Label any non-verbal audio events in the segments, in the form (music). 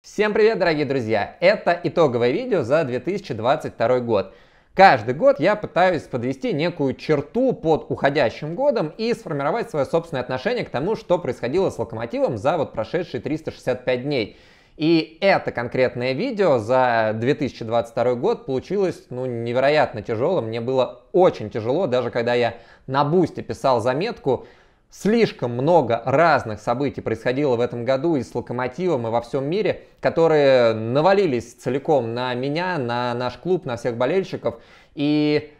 Всем привет, дорогие друзья! Это итоговое видео за 2022 год. Каждый год я пытаюсь подвести некую черту под уходящим годом и сформировать свое собственное отношение к тому, что происходило с локомотивом за вот прошедшие 365 дней. И это конкретное видео за 2022 год получилось ну, невероятно тяжелым. Мне было очень тяжело, даже когда я на бусте писал заметку, Слишком много разных событий происходило в этом году и с Локомотивом, и во всем мире, которые навалились целиком на меня, на наш клуб, на всех болельщиков. И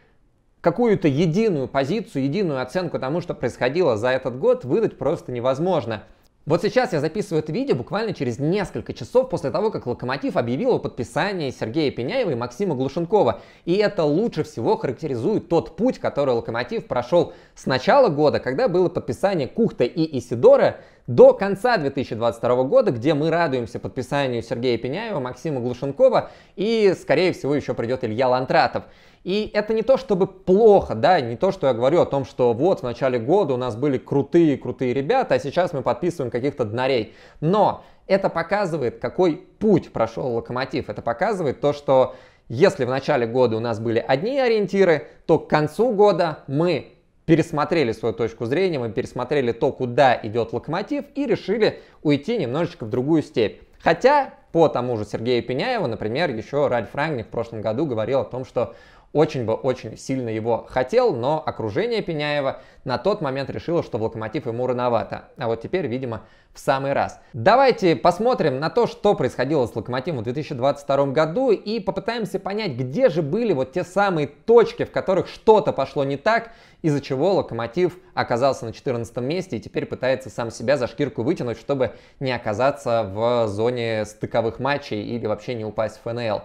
какую-то единую позицию, единую оценку тому, что происходило за этот год, выдать просто невозможно. Вот сейчас я записываю это видео буквально через несколько часов после того, как «Локомотив» объявил о подписании Сергея Пеняева и Максима Глушенкова. И это лучше всего характеризует тот путь, который «Локомотив» прошел с начала года, когда было подписание Кухта и Исидора, до конца 2022 года, где мы радуемся подписанию Сергея Пеняева, Максима Глушенкова и, скорее всего, еще придет Илья Лантратов. И это не то, чтобы плохо, да, не то, что я говорю о том, что вот в начале года у нас были крутые-крутые ребята, а сейчас мы подписываем каких-то днарей. Но это показывает, какой путь прошел локомотив. Это показывает то, что если в начале года у нас были одни ориентиры, то к концу года мы пересмотрели свою точку зрения, мы пересмотрели то, куда идет локомотив и решили уйти немножечко в другую степь. Хотя, по тому же Сергею Пеняеву, например, еще Ральф Рангник в прошлом году говорил о том, что очень бы очень сильно его хотел, но окружение Пеняева на тот момент решило, что в Локомотив ему рановато. А вот теперь, видимо, в самый раз. Давайте посмотрим на то, что происходило с Локомотивом в 2022 году и попытаемся понять, где же были вот те самые точки, в которых что-то пошло не так, из-за чего Локомотив оказался на 14 месте и теперь пытается сам себя за шкирку вытянуть, чтобы не оказаться в зоне стыковых матчей или вообще не упасть в ФНЛ.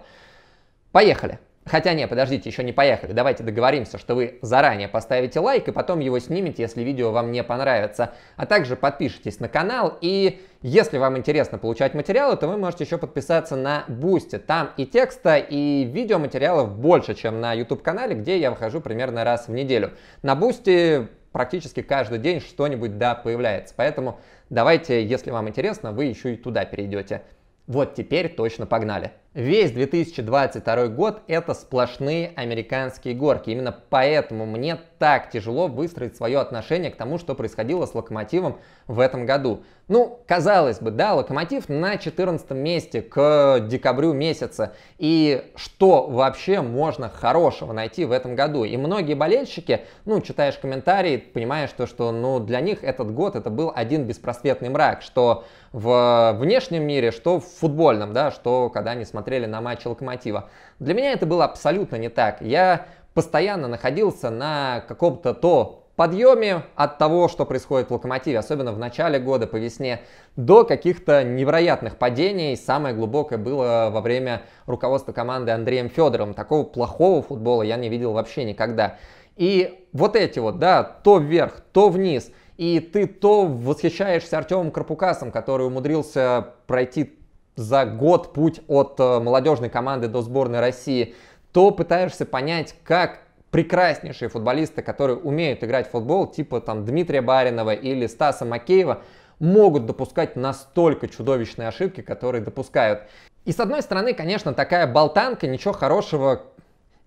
Поехали! Хотя нет, подождите, еще не поехали. Давайте договоримся, что вы заранее поставите лайк и потом его снимете, если видео вам не понравится. А также подпишитесь на канал и если вам интересно получать материалы, то вы можете еще подписаться на Бусти. Там и текста, и видеоматериалов больше, чем на YouTube-канале, где я выхожу примерно раз в неделю. На Бусти практически каждый день что-нибудь да появляется. Поэтому давайте, если вам интересно, вы еще и туда перейдете. Вот теперь точно погнали. Весь 2022 год это сплошные американские горки. Именно поэтому мне так тяжело выстроить свое отношение к тому, что происходило с Локомотивом в этом году. Ну, казалось бы, да, Локомотив на 14 месте к декабрю месяца. И что вообще можно хорошего найти в этом году? И многие болельщики, ну, читаешь комментарии, понимаешь то, что, ну, для них этот год это был один беспросветный мрак, что в внешнем мире, что в футбольном, да, что когда они смотрели смотрели на матч Локомотива. Для меня это было абсолютно не так. Я постоянно находился на каком-то то подъеме от того, что происходит в Локомотиве, особенно в начале года, по весне, до каких-то невероятных падений. Самое глубокое было во время руководства команды Андреем Федоровым. Такого плохого футбола я не видел вообще никогда. И вот эти вот, да, то вверх, то вниз. И ты то восхищаешься Артемом Карпукасом, который умудрился пройти за год путь от э, молодежной команды до сборной России, то пытаешься понять, как прекраснейшие футболисты, которые умеют играть в футбол, типа там Дмитрия Баринова или Стаса Макеева, могут допускать настолько чудовищные ошибки, которые допускают. И с одной стороны, конечно, такая болтанка ничего хорошего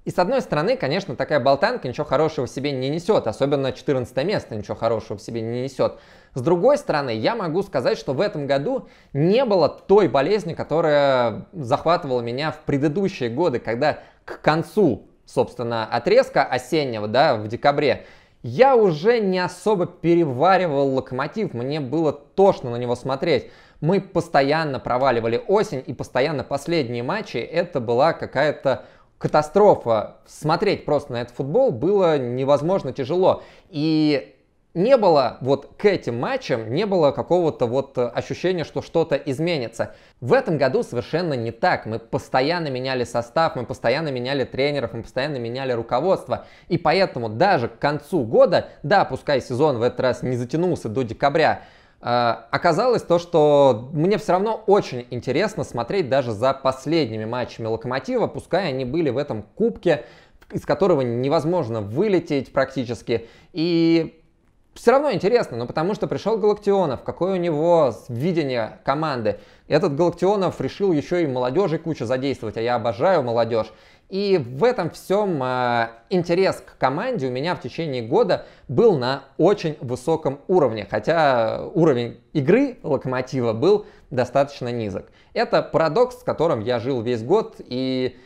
и с одной стороны, конечно, такая болтанка ничего хорошего в себе не несет, особенно 14 место ничего хорошего в себе не несет. С другой стороны, я могу сказать, что в этом году не было той болезни, которая захватывала меня в предыдущие годы, когда к концу, собственно, отрезка осеннего, да, в декабре, я уже не особо переваривал локомотив, мне было тошно на него смотреть. Мы постоянно проваливали осень и постоянно последние матчи. Это была какая-то катастрофа. Смотреть просто на этот футбол было невозможно тяжело. И не было вот к этим матчам, не было какого-то вот э, ощущения, что что-то изменится. В этом году совершенно не так. Мы постоянно меняли состав, мы постоянно меняли тренеров, мы постоянно меняли руководство. И поэтому даже к концу года, да, пускай сезон в этот раз не затянулся до декабря, э, оказалось то, что мне все равно очень интересно смотреть даже за последними матчами Локомотива, пускай они были в этом кубке, из которого невозможно вылететь практически. И все равно интересно, но ну, потому что пришел Галактионов, какое у него видение команды. Этот Галактионов решил еще и молодежи кучу задействовать, а я обожаю молодежь. И в этом всем э, а, интерес к команде у меня в течение года был на очень высоком уровне, хотя уровень игры локомотива был достаточно низок. Это парадокс, с которым я жил весь год, и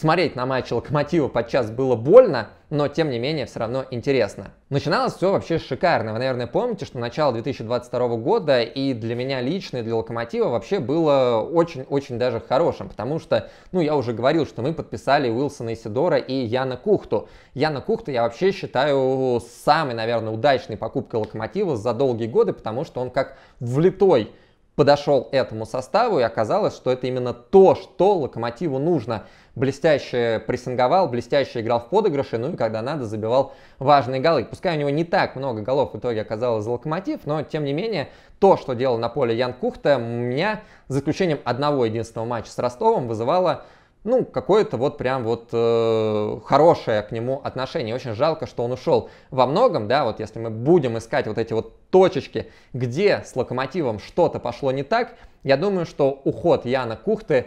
Смотреть на матч Локомотива подчас было больно, но тем не менее все равно интересно. Начиналось все вообще шикарно. Вы, наверное, помните, что начало 2022 года и для меня лично, и для Локомотива вообще было очень-очень даже хорошим, потому что, ну, я уже говорил, что мы подписали Уилсона Исидора и Яна Кухту. Яна Кухту я вообще считаю самой, наверное, удачной покупкой Локомотива за долгие годы, потому что он как влитой подошел этому составу, и оказалось, что это именно то, что Локомотиву нужно – блестяще прессинговал, блестяще играл в подыгрыше, ну и когда надо, забивал важные голы. Пускай у него не так много голов в итоге оказалось за локомотив, но тем не менее, то, что делал на поле Ян Кухта, у меня, за исключением одного единственного матча с Ростовом, вызывало ну, какое-то вот прям вот э, хорошее к нему отношение. Очень жалко, что он ушел во многом, да, вот если мы будем искать вот эти вот точечки, где с Локомотивом что-то пошло не так, я думаю, что уход Яна Кухты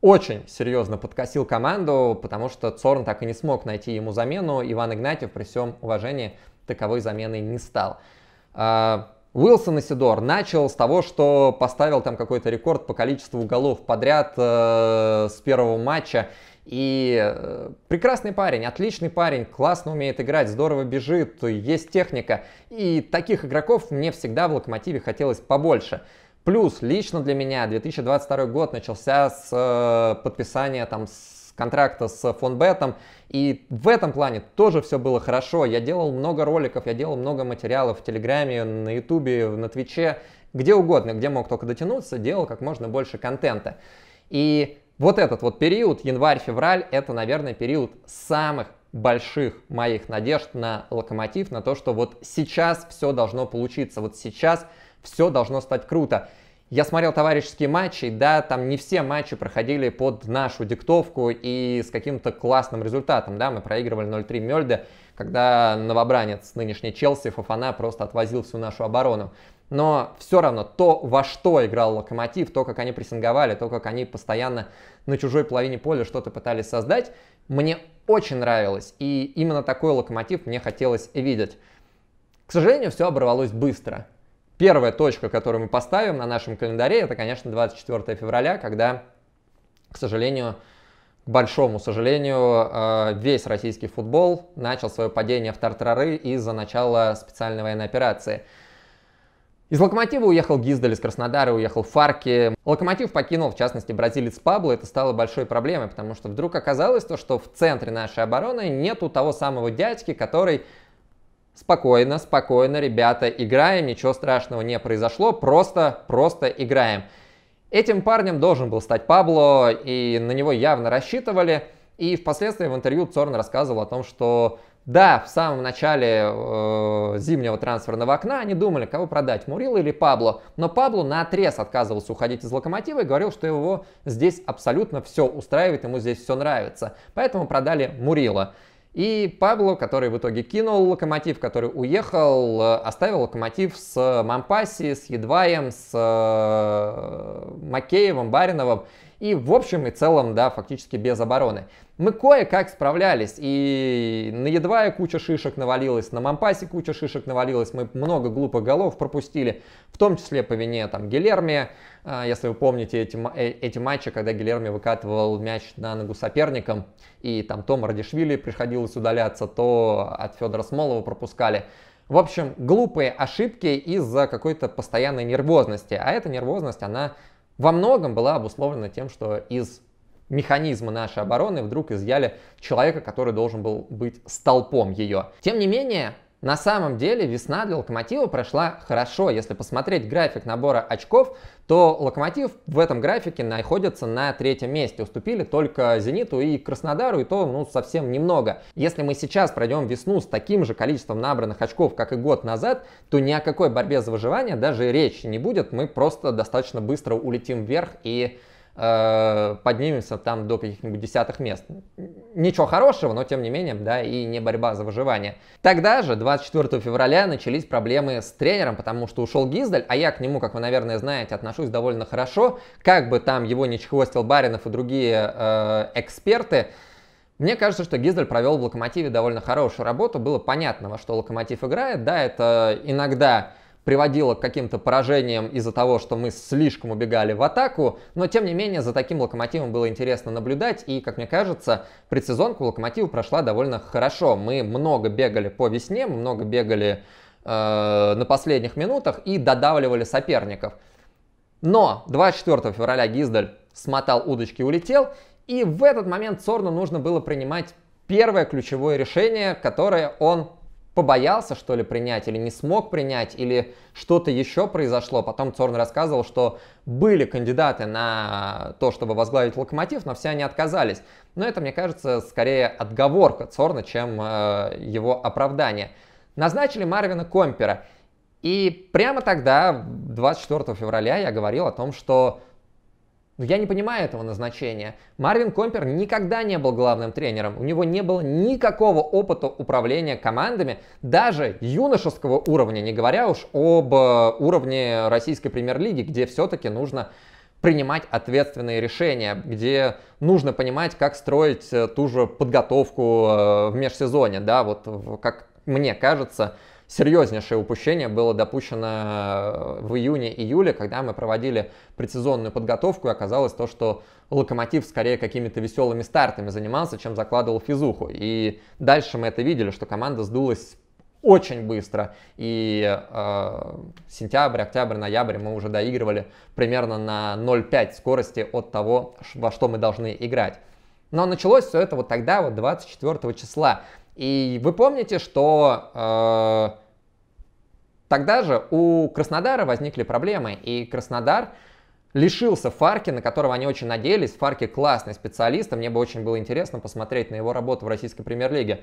очень серьезно подкосил команду, потому что Цорн так и не смог найти ему замену. Иван Игнатьев, при всем уважении, таковой заменой не стал. А, Уилсон Исидор начал с того, что поставил там какой-то рекорд по количеству голов подряд э, с первого матча. И э, прекрасный парень, отличный парень, классно умеет играть, здорово бежит, есть техника. И таких игроков мне всегда в Локомотиве хотелось побольше. Плюс лично для меня 2022 год начался с э, подписания там с контракта с фонбетом. И в этом плане тоже все было хорошо. Я делал много роликов, я делал много материалов в Телеграме, на Ютубе, на Твиче, где угодно, где мог только дотянуться, делал как можно больше контента. И вот этот вот период, январь-февраль, это, наверное, период самых больших моих надежд на локомотив, на то, что вот сейчас все должно получиться, вот сейчас все должно стать круто. Я смотрел товарищеские матчи, да, там не все матчи проходили под нашу диктовку и с каким-то классным результатом, да, мы проигрывали 0-3 Мельде, когда новобранец нынешней Челси Фофана просто отвозил всю нашу оборону. Но все равно то, во что играл Локомотив, то, как они прессинговали, то, как они постоянно на чужой половине поля что-то пытались создать, мне очень нравилось. И именно такой Локомотив мне хотелось видеть. К сожалению, все оборвалось быстро. Первая точка, которую мы поставим на нашем календаре, это, конечно, 24 февраля, когда, к сожалению, к большому сожалению, э, весь российский футбол начал свое падение в тартарары из-за начала специальной военной операции. Из Локомотива уехал Гиздель, из Краснодара уехал Фарки. Локомотив покинул, в частности, бразилец Пабло. Это стало большой проблемой, потому что вдруг оказалось то, что в центре нашей обороны нету того самого дядьки, который Спокойно, спокойно, ребята, играем, ничего страшного не произошло, просто, просто играем. Этим парнем должен был стать Пабло, и на него явно рассчитывали. И впоследствии в интервью Цорн рассказывал о том, что да, в самом начале э, зимнего трансферного окна они думали, кого продать, Мурил или Пабло. Но Пабло на отрез отказывался уходить из Локомотива и говорил, что его здесь абсолютно все устраивает, ему здесь все нравится. Поэтому продали Мурила. И Пабло, который в итоге кинул локомотив, который уехал, э, оставил локомотив с э, Мампаси, с Едваем, с э, Макеевым, Бариновым. И в общем и целом, да, фактически без обороны мы кое-как справлялись. И на едва я куча шишек навалилась, на Мампасе куча шишек навалилась. Мы много глупых голов пропустили, в том числе по вине там Гилерми. А, если вы помните эти, э, эти матчи, когда Гилерми выкатывал мяч на ногу соперникам, и там Том Радишвили приходилось удаляться, то от Федора Смолова пропускали. В общем, глупые ошибки из-за какой-то постоянной нервозности. А эта нервозность, она во многом была обусловлена тем, что из механизмы нашей обороны вдруг изъяли человека, который должен был быть столпом ее. Тем не менее, на самом деле весна для Локомотива прошла хорошо. Если посмотреть график набора очков, то Локомотив в этом графике находится на третьем месте. Уступили только Зениту и Краснодару, и то ну, совсем немного. Если мы сейчас пройдем весну с таким же количеством набранных очков, как и год назад, то ни о какой борьбе за выживание даже речи не будет. Мы просто достаточно быстро улетим вверх и Э, поднимемся там до каких-нибудь десятых мест. Ничего хорошего, но тем не менее, да, и не борьба за выживание. Тогда же, 24 февраля, начались проблемы с тренером, потому что ушел Гиздаль, а я к нему, как вы, наверное, знаете, отношусь довольно хорошо. Как бы там его не чехвостил Баринов и другие э, эксперты, мне кажется, что Гиздаль провел в Локомотиве довольно хорошую работу, было понятно, во что Локомотив играет. Да, это иногда приводило к каким-то поражениям из-за того, что мы слишком убегали в атаку, но тем не менее за таким локомотивом было интересно наблюдать, и, как мне кажется, предсезонку локомотива прошла довольно хорошо. Мы много бегали по весне, мы много бегали э, на последних минутах и додавливали соперников. Но 24 февраля Гиздаль смотал удочки и улетел, и в этот момент Сорну нужно было принимать первое ключевое решение, которое он побоялся, что ли, принять, или не смог принять, или что-то еще произошло. Потом Цорн рассказывал, что были кандидаты на то, чтобы возглавить локомотив, но все они отказались. Но это, мне кажется, скорее отговорка Цорна, чем э, его оправдание. Назначили Марвина Компера. И прямо тогда, 24 февраля, я говорил о том, что но я не понимаю этого назначения. Марвин Компер никогда не был главным тренером. У него не было никакого опыта управления командами, даже юношеского уровня, не говоря уж об э, уровне российской премьер-лиги, где все-таки нужно принимать ответственные решения, где нужно понимать, как строить э, ту же подготовку э, в межсезонье, да, вот как мне кажется, серьезнейшее упущение было допущено э, в июне-июле, когда мы проводили предсезонную подготовку, и оказалось то, что Локомотив скорее какими-то веселыми стартами занимался, чем закладывал физуху. И дальше мы это видели, что команда сдулась очень быстро. И э, сентябрь, октябрь, ноябрь мы уже доигрывали примерно на 0,5 скорости от того, во что мы должны играть. Но началось все это вот тогда, вот 24 числа. И вы помните, что э, тогда же у Краснодара возникли проблемы, и Краснодар лишился Фарки, на которого они очень надеялись. Фарки классный специалист, и мне бы очень было интересно посмотреть на его работу в российской премьер-лиге.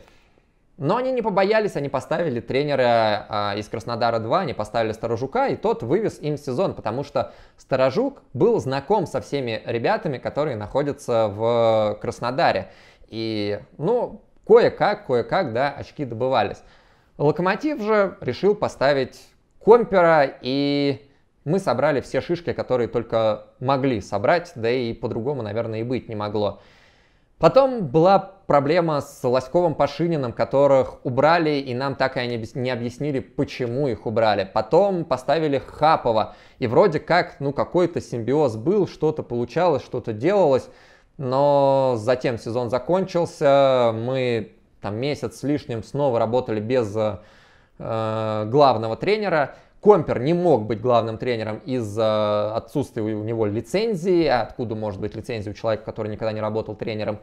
Но они не побоялись, они поставили тренера э, из Краснодара 2, они поставили Старожука, и тот вывез им сезон, потому что Старожук был знаком со всеми ребятами, которые находятся в Краснодаре. И, ну, кое-как, кое-как, да, очки добывались. Локомотив же решил поставить компера, и мы собрали все шишки, которые только могли собрать, да и по-другому, наверное, и быть не могло. Потом была проблема с Лоськовым Пашининым, которых убрали, и нам так и не объяснили, почему их убрали. Потом поставили Хапова, и вроде как, ну, какой-то симбиоз был, что-то получалось, что-то делалось но затем сезон закончился, мы там месяц с лишним снова работали без э, э, главного тренера. Компер не мог быть главным тренером из-за отсутствия у него лицензии, откуда может быть лицензия у человека, который никогда не работал тренером.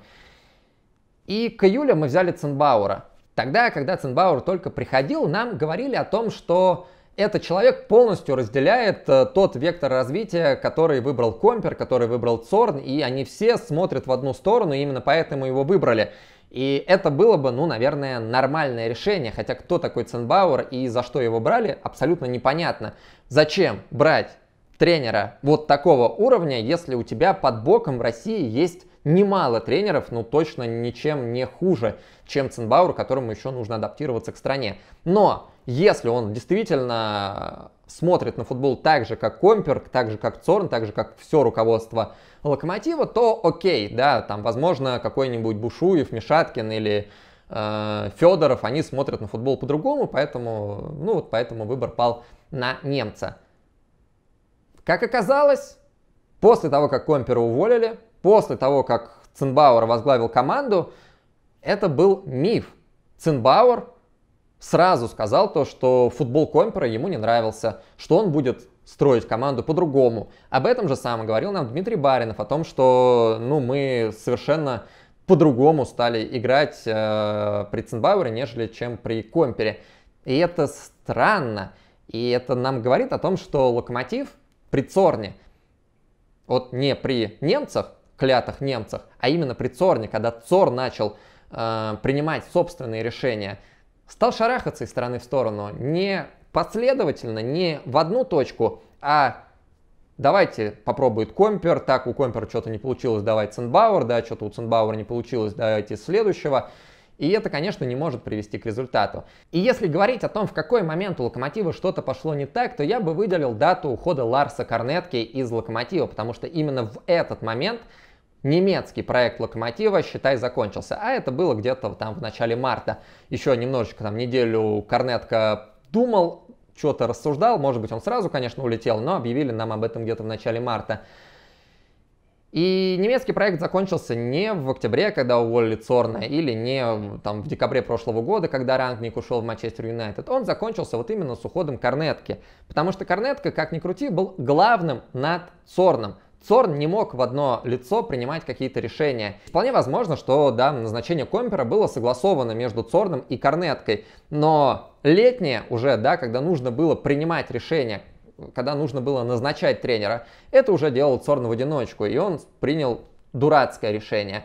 И к июлю мы взяли Ценбаура. Тогда, когда Ценбауэр только приходил, нам говорили о том, что этот человек полностью разделяет э, тот вектор развития, который выбрал Компер, который выбрал Цорн, и они все смотрят в одну сторону, и именно поэтому его выбрали. И это было бы, ну, наверное, нормальное решение, хотя кто такой Ценбауэр и за что его брали, абсолютно непонятно. Зачем брать тренера вот такого уровня, если у тебя под боком в России есть немало тренеров, но ну, точно ничем не хуже, чем Ценбауэр, которому еще нужно адаптироваться к стране. Но если он действительно смотрит на футбол так же, как Комперк, так же, как Цорн, так же, как все руководство Локомотива, то окей, да, там, возможно, какой-нибудь Бушуев, Мишаткин или э, Федоров, они смотрят на футбол по-другому, поэтому, ну вот поэтому выбор пал на немца. Как оказалось, после того, как Компера уволили, после того, как Цинбауэр возглавил команду, это был миф. Цинбауэр сразу сказал то, что футбол Компера ему не нравился, что он будет строить команду по-другому. Об этом же самом говорил нам Дмитрий Баринов, о том, что ну, мы совершенно по-другому стали играть э, при Цинбауэре, нежели чем при Компере. И это странно. И это нам говорит о том, что Локомотив при Цорне, вот не при немцах, клятых немцах, а именно при Цорне, когда Цор начал э, принимать собственные решения, стал шарахаться из стороны в сторону, не последовательно, не в одну точку, а давайте попробует Компер, так у Компера что-то не получилось, давай Ценбауэр, да, что-то у Ценбауэра не получилось, давайте следующего. И это, конечно, не может привести к результату. И если говорить о том, в какой момент у Локомотива что-то пошло не так, то я бы выделил дату ухода Ларса Корнетки из Локомотива, потому что именно в этот момент немецкий проект Локомотива, считай, закончился. А это было где-то там в начале марта. Еще немножечко, там, неделю Корнетка думал, что-то рассуждал. Может быть, он сразу, конечно, улетел, но объявили нам об этом где-то в начале марта. И немецкий проект закончился не в октябре, когда уволили Цорна, или не там, в декабре прошлого года, когда Рангник ушел в Манчестер Юнайтед. Он закончился вот именно с уходом Корнетки. Потому что Корнетка, как ни крути, был главным над Цорном. Цорн не мог в одно лицо принимать какие-то решения. Вполне возможно, что да, назначение Компера было согласовано между Цорном и Корнеткой, но летнее уже, да, когда нужно было принимать решения, когда нужно было назначать тренера, это уже делал Цорн в одиночку, и он принял дурацкое решение.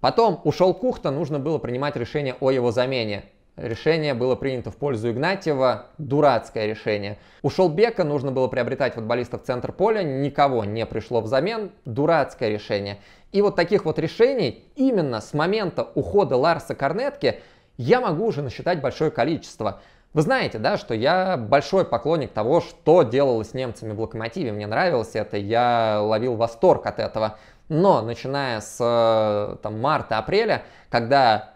Потом ушел Кухта, нужно было принимать решение о его замене. Решение было принято в пользу Игнатьева. Дурацкое решение. Ушел Бека, нужно было приобретать футболистов в центр поля, никого не пришло взамен. Дурацкое решение. И вот таких вот решений именно с момента ухода Ларса Корнетки я могу уже насчитать большое количество. Вы знаете, да, что я большой поклонник того, что делалось с немцами в локомотиве. Мне нравилось это, я ловил восторг от этого. Но начиная с э, там, марта-апреля, когда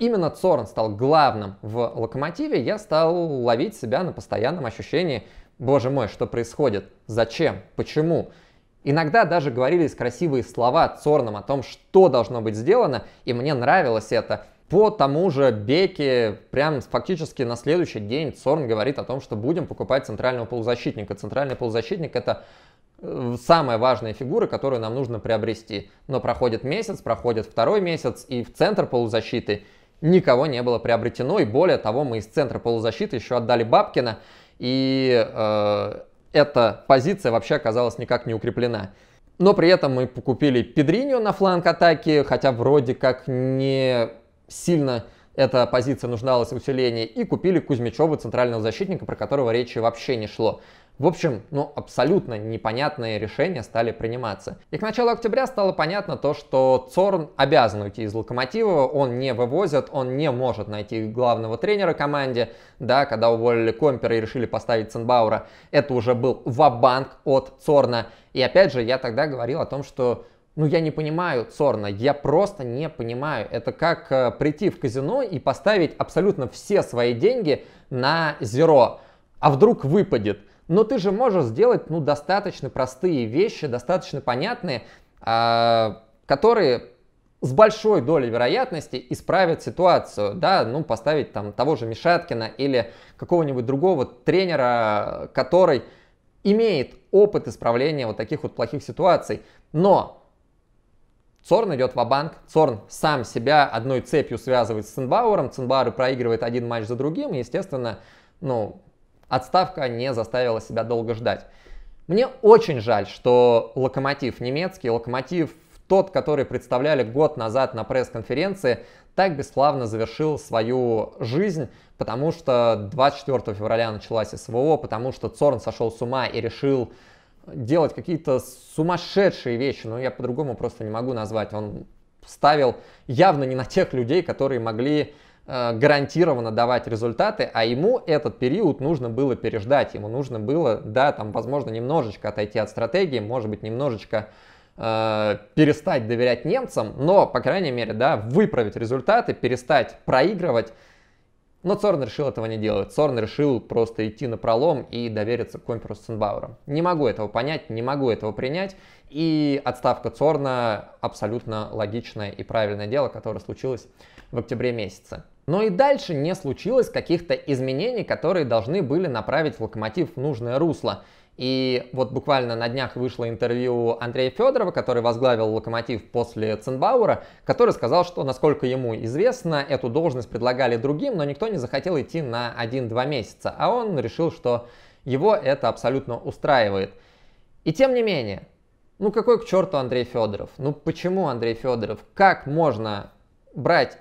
именно Цорн стал главным в Локомотиве, я стал ловить себя на постоянном ощущении, боже мой, что происходит, зачем, почему. Иногда даже говорились красивые слова Цорном о том, что должно быть сделано, и мне нравилось это. По тому же Беке, прям фактически на следующий день Цорн говорит о том, что будем покупать центрального полузащитника. Центральный полузащитник это э, самая важная фигура, которую нам нужно приобрести. Но проходит месяц, проходит второй месяц, и в центр полузащиты – никого не было приобретено. И более того, мы из центра полузащиты еще отдали Бабкина, и э, эта позиция вообще оказалась никак не укреплена. Но при этом мы покупили Педриню на фланг атаки, хотя вроде как не сильно эта позиция нуждалась в усилении, и купили Кузьмичева, центрального защитника, про которого речи вообще не шло. В общем, ну абсолютно непонятные решения стали приниматься. И к началу октября стало понятно то, что Цорн обязан уйти из Локомотива, он не вывозят, он не может найти главного тренера команде. Да, когда уволили Компера и решили поставить Ценбаура, это уже был вабанк от Цорна. И опять же, я тогда говорил о том, что ну, я не понимаю Цорна, я просто не понимаю. Это как э, прийти в казино и поставить абсолютно все свои деньги на зеро, а вдруг выпадет но ты же можешь сделать ну, достаточно простые вещи, достаточно понятные, а, которые с большой долей вероятности исправят ситуацию, да, ну, поставить там того же Мишаткина или какого-нибудь другого тренера, который имеет опыт исправления вот таких вот плохих ситуаций. Но Цорн идет в банк Цорн сам себя одной цепью связывает с Ценбауэром, Ценбауэр проигрывает один матч за другим, и, естественно, ну, отставка не заставила себя долго ждать. Мне очень жаль, что локомотив немецкий, локомотив тот, который представляли год назад на пресс-конференции, так бесславно завершил свою жизнь, потому что 24 февраля началась СВО, потому что Цорн сошел с ума и решил делать какие-то сумасшедшие вещи, но ну, я по-другому просто не могу назвать. Он ставил явно не на тех людей, которые могли Э, гарантированно давать результаты, а ему этот период нужно было переждать, ему нужно было, да, там, возможно, немножечко отойти от стратегии, может быть, немножечко э, перестать доверять немцам, но, по крайней мере, да, выправить результаты, перестать проигрывать. Но Цорн решил этого не делать. Цорн решил просто идти на пролом и довериться Комперу Сенбауэру. Не могу этого понять, не могу этого принять. И отставка Цорна абсолютно логичное и правильное дело, которое случилось в октябре месяце. Но и дальше не случилось каких-то изменений, которые должны были направить локомотив в нужное русло. И вот буквально на днях вышло интервью Андрея Федорова, который возглавил «Локомотив» после Ценбаура, который сказал, что, насколько ему известно, эту должность предлагали другим, но никто не захотел идти на 1-2 месяца, а он решил, что его это абсолютно устраивает. И тем не менее, ну какой к черту Андрей Федоров? Ну почему Андрей Федоров? Как можно брать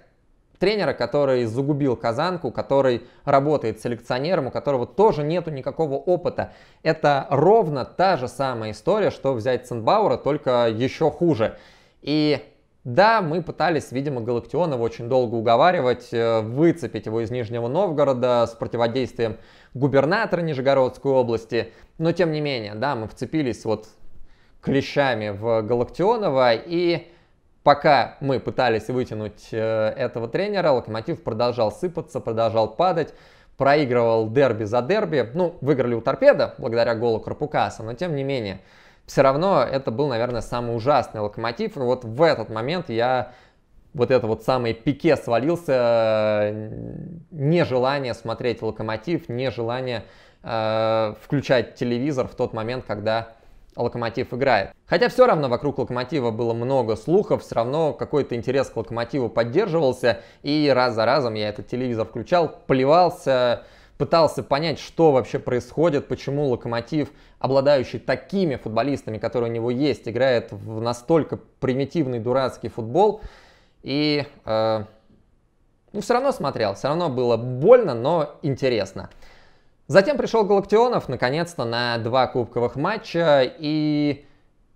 тренера, который загубил казанку, который работает селекционером, у которого тоже нету никакого опыта. Это ровно та же самая история, что взять Ценбаура, только еще хуже. И да, мы пытались, видимо, Галактионова очень долго уговаривать, э, выцепить его из Нижнего Новгорода с противодействием губернатора Нижегородской области, но тем не менее, да, мы вцепились вот клещами в Галактионова и Пока мы пытались вытянуть э, этого тренера, Локомотив продолжал сыпаться, продолжал падать, проигрывал дерби за дерби. Ну, выиграли у Торпеда благодаря голу Карпукаса, но тем не менее, все равно это был, наверное, самый ужасный Локомотив. И вот в этот момент я вот это вот самое пике свалился, нежелание смотреть Локомотив, нежелание э, включать телевизор в тот момент, когда Локомотив играет. Хотя все равно вокруг Локомотива было много слухов, все равно какой-то интерес к Локомотиву поддерживался, и раз за разом я этот телевизор включал, плевался, пытался понять, что вообще происходит, почему Локомотив, обладающий такими футболистами, которые у него есть, играет в настолько примитивный дурацкий футбол. И э, ну, все равно смотрел, все равно было больно, но интересно. Затем пришел Галактионов, наконец-то, на два кубковых матча, и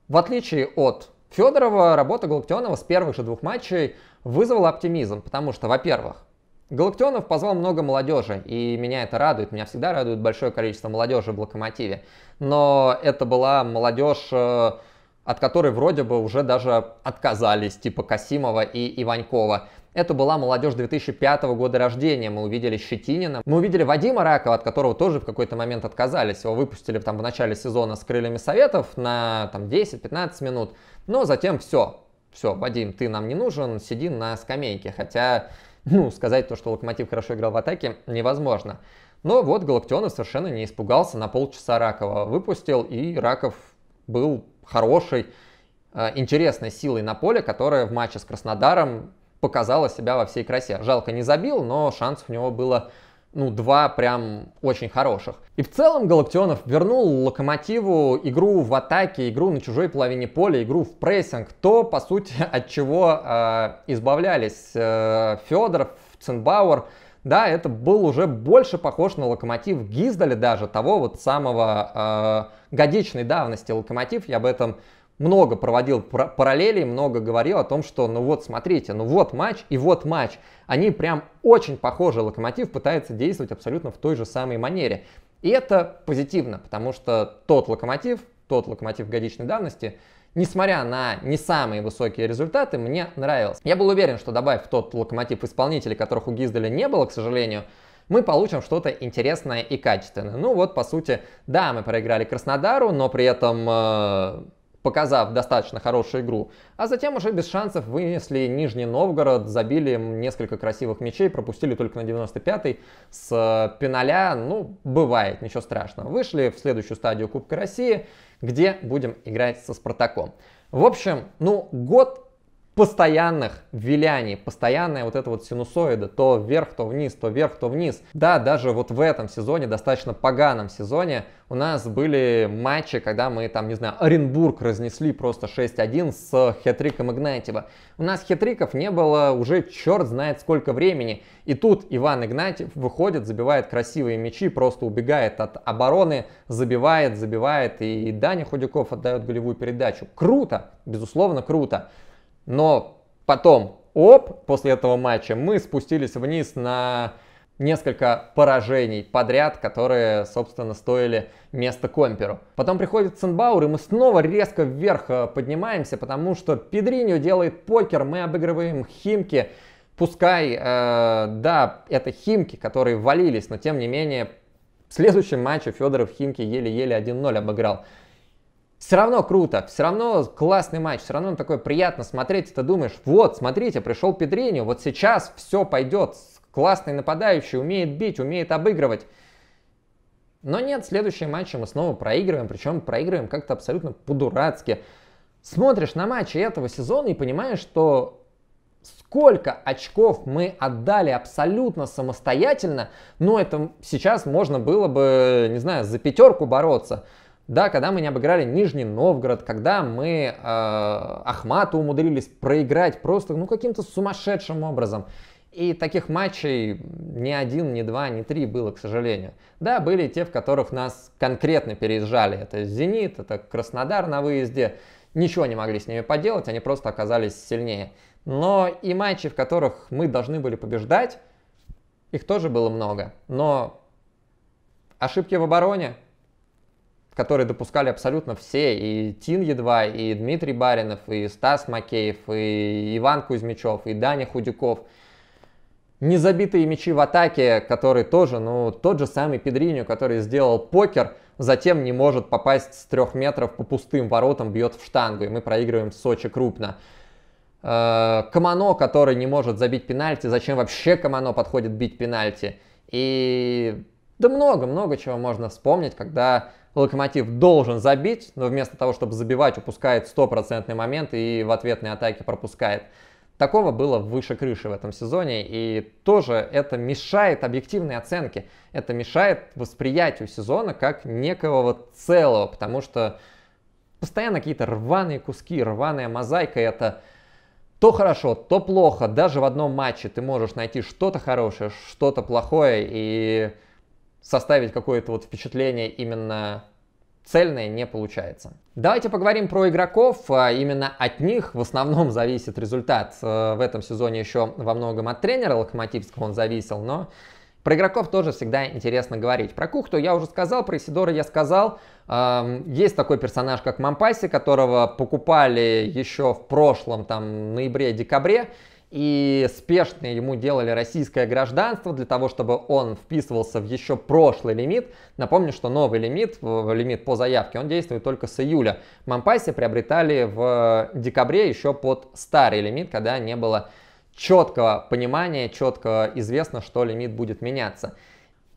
в отличие от Федорова, работа Галактионова с первых же двух матчей вызвала оптимизм, потому что, во-первых, Галактионов позвал много молодежи, и меня это радует. Меня всегда радует большое количество молодежи в «Локомотиве». Но это была молодежь, э, от которой вроде бы уже даже отказались, типа Касимова и Иванькова. Это была молодежь 2005 года рождения. Мы увидели Щетинина. Мы увидели Вадима Ракова, от которого тоже в какой-то момент отказались. Его выпустили там в начале сезона с крыльями советов на там 10-15 минут. Но затем все. Все, Вадим, ты нам не нужен, сиди на скамейке. Хотя, ну, сказать то, что Локомотив хорошо играл в атаке, невозможно. Но вот Галактионов совершенно не испугался, на полчаса Ракова выпустил, и Раков был хорошей, э, интересной силой на поле, которая в матче с Краснодаром показала себя во всей красе. Жалко, не забил, но шанс у него было ну, два прям очень хороших. И в целом Галактионов вернул Локомотиву игру в атаке, игру на чужой половине поля, игру в прессинг, то, по сути, (laughs) от чего э, избавлялись э, Федоров, Цинбауэр. Да, это был уже больше похож на локомотив Гиздаля даже, того вот самого э, годичной давности локомотив. Я об этом много проводил параллелей, много говорил о том, что ну вот смотрите, ну вот матч и вот матч. Они прям очень похожи, Локомотив пытается действовать абсолютно в той же самой манере. И это позитивно, потому что тот Локомотив, тот Локомотив годичной давности, несмотря на не самые высокие результаты, мне нравился. Я был уверен, что добавив тот локомотив исполнителей, которых у Гизделя не было, к сожалению, мы получим что-то интересное и качественное. Ну вот, по сути, да, мы проиграли Краснодару, но при этом э, показав достаточно хорошую игру. А затем уже без шансов вынесли Нижний Новгород, забили несколько красивых мячей, пропустили только на 95-й с э, пеналя. Ну, бывает, ничего страшного. Вышли в следующую стадию Кубка России, где будем играть со Спартаком. В общем, ну, год постоянных виляний, постоянная вот эта вот синусоида, то вверх, то вниз, то вверх, то вниз. Да, даже вот в этом сезоне, достаточно поганом сезоне, у нас были матчи, когда мы там, не знаю, Оренбург разнесли просто 6-1 с хитриком Игнатьева. У нас хитриков не было уже черт знает сколько времени. И тут Иван Игнатьев выходит, забивает красивые мячи, просто убегает от обороны, забивает, забивает, и Даня Худяков отдает голевую передачу. Круто, безусловно, круто. Но потом, оп, после этого матча мы спустились вниз на несколько поражений подряд, которые, собственно, стоили место Комперу. Потом приходит Сенбаур, и мы снова резко вверх э, поднимаемся, потому что Педриньо делает покер, мы обыгрываем Химки. Пускай, э, да, это Химки, которые валились, но тем не менее в следующем матче Федоров Химки еле-еле 1-0 обыграл все равно круто, все равно классный матч, все равно он такой приятно смотреть, ты думаешь, вот, смотрите, пришел Педрению, вот сейчас все пойдет, классный нападающий, умеет бить, умеет обыгрывать. Но нет, следующие матчи мы снова проигрываем, причем проигрываем как-то абсолютно по-дурацки. Смотришь на матчи этого сезона и понимаешь, что сколько очков мы отдали абсолютно самостоятельно, но это сейчас можно было бы, не знаю, за пятерку бороться. Да, когда мы не обыграли Нижний Новгород, когда мы э, Ахмату умудрились проиграть просто ну каким-то сумасшедшим образом. И таких матчей ни один, ни два, ни три было, к сожалению. Да, были те, в которых нас конкретно переезжали. Это «Зенит», это «Краснодар» на выезде. Ничего не могли с ними поделать, они просто оказались сильнее. Но и матчи, в которых мы должны были побеждать, их тоже было много. Но ошибки в обороне, которые допускали абсолютно все, и Тин едва, и Дмитрий Баринов, и Стас Макеев, и Иван Кузьмичев, и Даня Худяков. Незабитые мячи в атаке, который тоже, ну, тот же самый Педриню, который сделал покер, затем не может попасть с трех метров по пустым воротам, бьет в штангу, и мы проигрываем в Сочи крупно. Э, Камано, который не может забить пенальти, зачем вообще Камано подходит бить пенальти? И да много-много чего можно вспомнить, когда Локомотив должен забить, но вместо того, чтобы забивать, упускает стопроцентный момент и в ответной атаке пропускает. Такого было выше крыши в этом сезоне, и тоже это мешает объективной оценке, это мешает восприятию сезона как некого целого, потому что постоянно какие-то рваные куски, рваная мозаика, это то хорошо, то плохо, даже в одном матче ты можешь найти что-то хорошее, что-то плохое, и составить какое-то вот впечатление именно цельное не получается. Давайте поговорим про игроков. А именно от них в основном (laughs) зависит результат. Э, в этом сезоне еще во многом от тренера Локомотивского он зависел, но про игроков тоже всегда интересно говорить. Про Кухту я уже сказал, про Исидора я сказал. Эм, есть такой персонаж, как Мампаси, которого покупали еще в прошлом, там, ноябре-декабре и спешно ему делали российское гражданство для того, чтобы он вписывался в еще прошлый лимит. Напомню, что новый лимит, лимит по заявке, он действует только с июля. Мампаси приобретали в э, декабре еще под старый лимит, когда не было четкого понимания, четко известно, что лимит будет меняться.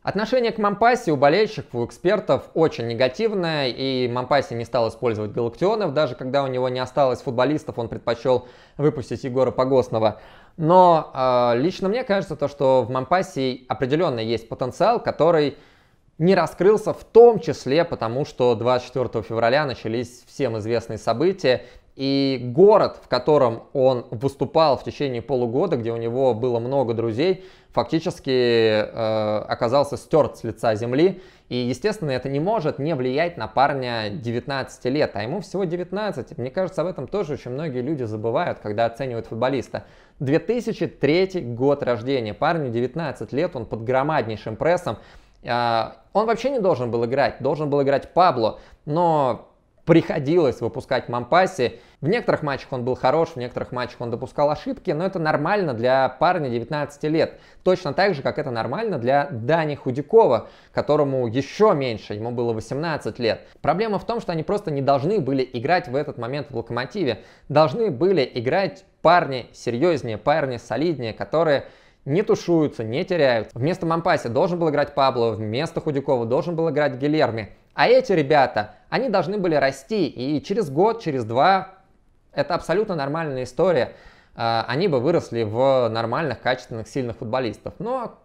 Отношение к Мампасе у болельщиков, у экспертов очень негативное, и Мампаси не стал использовать Галактионов, даже когда у него не осталось футболистов, он предпочел выпустить Егора Погосного. Но э, лично мне кажется, то, что в Мампасе определенно есть потенциал, который не раскрылся в том числе потому, что 24 февраля начались всем известные события, и город, в котором он выступал в течение полугода, где у него было много друзей, фактически э, оказался стерт с лица земли. И, естественно, это не может не влиять на парня 19 лет, а ему всего 19. Мне кажется, об этом тоже очень многие люди забывают, когда оценивают футболиста. 2003 год рождения, парню 19 лет, он под громаднейшим прессом. Э, он вообще не должен был играть, должен был играть Пабло, но приходилось выпускать Мампаси. В некоторых матчах он был хорош, в некоторых матчах он допускал ошибки, но это нормально для парня 19 лет. Точно так же, как это нормально для Дани Худякова, которому еще меньше, ему было 18 лет. Проблема в том, что они просто не должны были играть в этот момент в Локомотиве. Должны были играть парни серьезнее, парни солиднее, которые не тушуются, не теряют. Вместо Мампаси должен был играть Пабло, вместо Худякова должен был играть Гилерми. А эти ребята, они должны были расти, и через год, через два, это абсолютно нормальная история, а, они бы выросли в нормальных, качественных, сильных футболистов. Но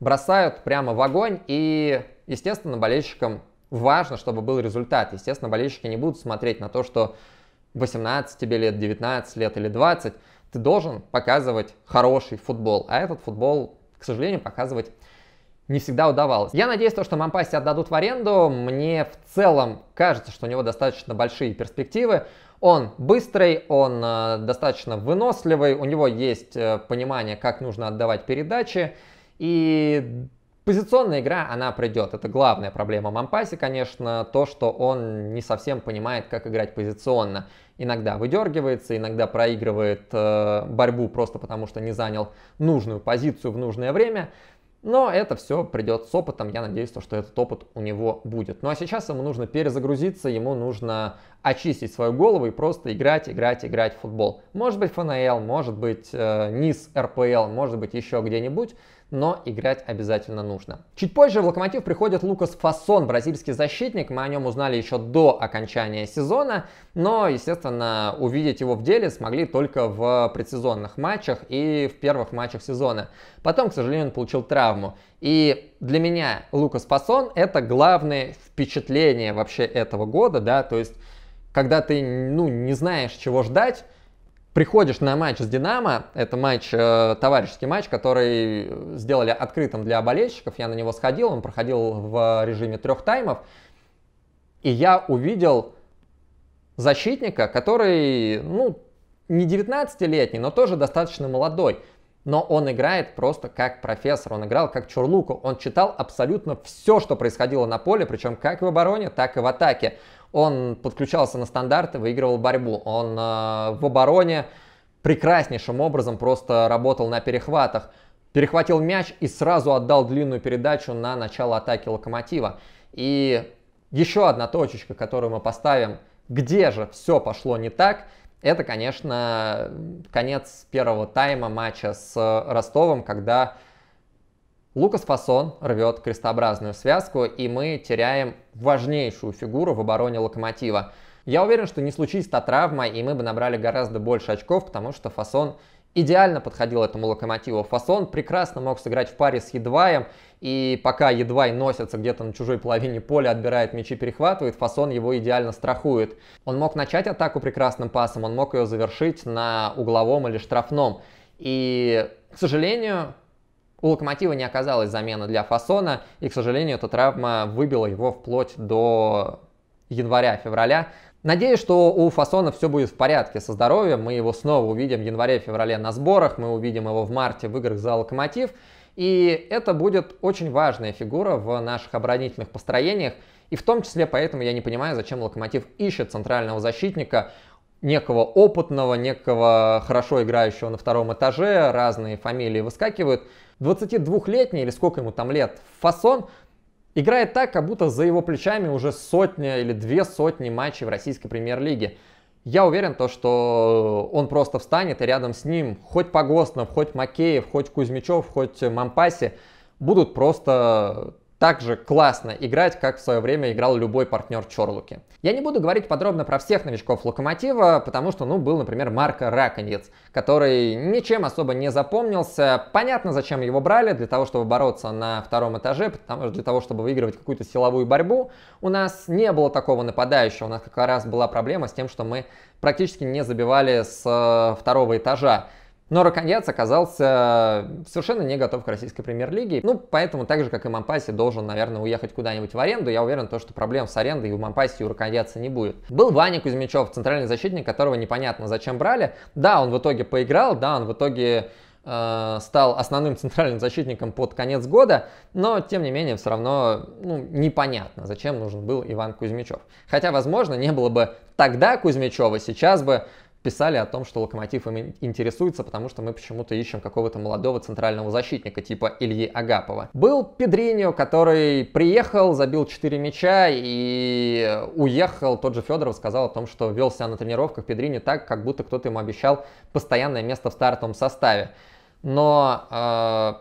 бросают прямо в огонь, и, естественно, болельщикам важно, чтобы был результат. Естественно, болельщики не будут смотреть на то, что 18 тебе лет, 19 лет или 20, ты должен показывать хороший футбол. А этот футбол, к сожалению, показывать не всегда удавалось. Я надеюсь, то, что Мампаси отдадут в аренду. Мне в целом кажется, что у него достаточно большие перспективы. Он быстрый, он э, достаточно выносливый, у него есть э, понимание, как нужно отдавать передачи. И позиционная игра, она придет. Это главная проблема Мампаси, конечно, то, что он не совсем понимает, как играть позиционно. Иногда выдергивается, иногда проигрывает э, борьбу просто потому, что не занял нужную позицию в нужное время. Но это все придет с опытом, я надеюсь, что этот опыт у него будет. Ну а сейчас ему нужно перезагрузиться, ему нужно очистить свою голову и просто играть, играть, играть в футбол. Может быть ФНЛ, может быть э, низ РПЛ, может быть еще где-нибудь, но играть обязательно нужно. Чуть позже в Локомотив приходит Лукас Фасон, бразильский защитник. Мы о нем узнали еще до окончания сезона, но, естественно, увидеть его в деле смогли только в предсезонных матчах и в первых матчах сезона. Потом, к сожалению, он получил травму. И для меня Лукас Фасон это главное впечатление вообще этого года, да, то есть когда ты, ну, не знаешь, чего ждать, приходишь на матч с Динамо, это матч, э, товарищеский матч, который сделали открытым для болельщиков, я на него сходил, он проходил в режиме трех таймов, и я увидел защитника, который, ну, не 19-летний, но тоже достаточно молодой. Но он играет просто как профессор, он играл как Чурлуку, он читал абсолютно все, что происходило на поле, причем как в обороне, так и в атаке. Он подключался на стандарты, выигрывал борьбу. Он э, в обороне прекраснейшим образом просто работал на перехватах. Перехватил мяч и сразу отдал длинную передачу на начало атаки Локомотива. И еще одна точечка, которую мы поставим, где же все пошло не так, это, конечно, конец первого тайма матча с э, Ростовом, когда Лукас Фасон рвет крестообразную связку, и мы теряем важнейшую фигуру в обороне локомотива. Я уверен, что не случись та травма, и мы бы набрали гораздо больше очков, потому что Фасон идеально подходил этому локомотиву. Фасон прекрасно мог сыграть в паре с Едваем, и пока Едвай носится где-то на чужой половине поля, отбирает мячи, перехватывает, Фасон его идеально страхует. Он мог начать атаку прекрасным пасом, он мог ее завершить на угловом или штрафном. И, к сожалению, у Локомотива не оказалась замена для Фасона, и, к сожалению, эта травма выбила его вплоть до января-февраля. Надеюсь, что у Фасона все будет в порядке со здоровьем. Мы его снова увидим в январе-феврале на сборах, мы увидим его в марте в играх за Локомотив. И это будет очень важная фигура в наших оборонительных построениях. И в том числе поэтому я не понимаю, зачем Локомотив ищет центрального защитника некого опытного, некого хорошо играющего на втором этаже, разные фамилии выскакивают. 22-летний, или сколько ему там лет, фасон играет так, как будто за его плечами уже сотня или две сотни матчей в российской премьер-лиге. Я уверен, то, что он просто встанет, и рядом с ним хоть Погостнов, хоть Макеев, хоть Кузьмичев, хоть Мампаси будут просто так же классно играть, как в свое время играл любой партнер Чорлуки. Я не буду говорить подробно про всех новичков Локомотива, потому что, ну, был, например, Марко Раконец, который ничем особо не запомнился. Понятно, зачем его брали, для того, чтобы бороться на втором этаже, потому что для того, чтобы выигрывать какую-то силовую борьбу. У нас не было такого нападающего, у нас как раз была проблема с тем, что мы практически не забивали с э, второго этажа. Но Раконьяц оказался совершенно не готов к российской премьер-лиге. Ну, поэтому так же, как и Мампаси, должен, наверное, уехать куда-нибудь в аренду. Я уверен, то, что проблем с арендой и у Мампаси, и у Раконьяца не будет. Был Ваня Кузьмичев, центральный защитник, которого непонятно зачем брали. Да, он в итоге поиграл, да, он в итоге э, стал основным (laughs) центральным защитником под конец года, но, тем не менее, все равно ну, непонятно, зачем нужен был Иван Кузьмичев. Хотя, возможно, не было бы тогда Кузьмичева, сейчас бы писали о том, что Локомотив им интересуется, потому что мы почему-то ищем какого-то молодого центрального защитника типа Ильи Агапова. Был Педриньо, который приехал, забил 4 мяча и уехал. Тот же Федоров сказал о том, что вел себя на тренировках Педриньо так, как будто кто-то ему обещал постоянное место в стартовом составе. Но э,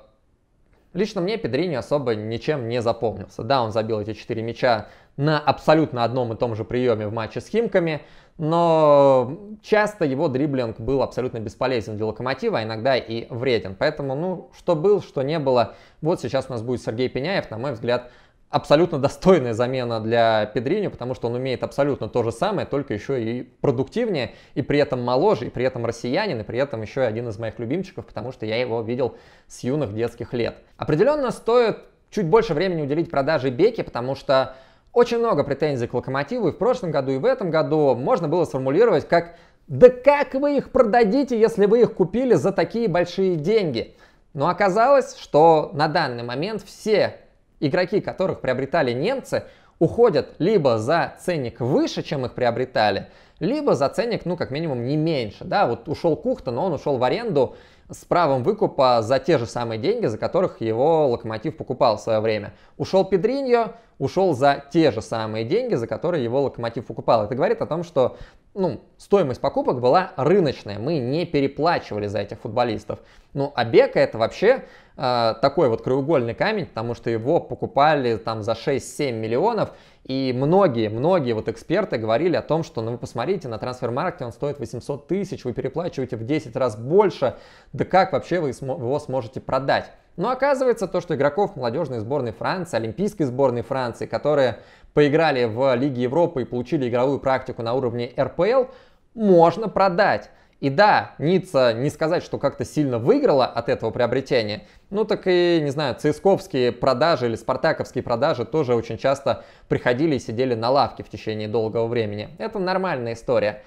лично мне Педриньо особо ничем не запомнился. Да, он забил эти 4 мяча на абсолютно одном и том же приеме в матче с Химками, но часто его дриблинг был абсолютно бесполезен для Локомотива, а иногда и вреден. Поэтому, ну, что был, что не было. Вот сейчас у нас будет Сергей Пеняев, на мой взгляд, абсолютно достойная замена для Педриню, потому что он умеет абсолютно то же самое, только еще и продуктивнее, и при этом моложе, и при этом россиянин, и при этом еще и один из моих любимчиков, потому что я его видел с юных детских лет. Определенно стоит чуть больше времени уделить продаже Беки, потому что очень много претензий к локомотиву и в прошлом году, и в этом году можно было сформулировать как «Да как вы их продадите, если вы их купили за такие большие деньги?» Но оказалось, что на данный момент все игроки, которых приобретали немцы, уходят либо за ценник выше, чем их приобретали, либо за ценник, ну, как минимум, не меньше. Да, вот ушел Кухта, но он ушел в аренду с правом выкупа за те же самые деньги, за которых его Локомотив покупал в свое время. Ушел Педриньо, ушел за те же самые деньги, за которые его Локомотив покупал. Это говорит о том, что ну, стоимость покупок была рыночная, мы не переплачивали за этих футболистов. Ну, а Бека это вообще э, такой вот краеугольный камень, потому что его покупали там за 6-7 миллионов, и многие, многие вот эксперты говорили о том, что, ну, вы посмотрите, на трансфер маркете он стоит 800 тысяч, вы переплачиваете в 10 раз больше, да как вообще вы его сможете продать? Но оказывается, то, что игроков молодежной сборной Франции, олимпийской сборной Франции, которые поиграли в Лиге Европы и получили игровую практику на уровне РПЛ, можно продать. И да, Ницца не сказать, что как-то сильно выиграла от этого приобретения, ну так и, не знаю, цисковские продажи или спартаковские продажи тоже очень часто приходили и сидели на лавке в течение долгого времени. Это нормальная история.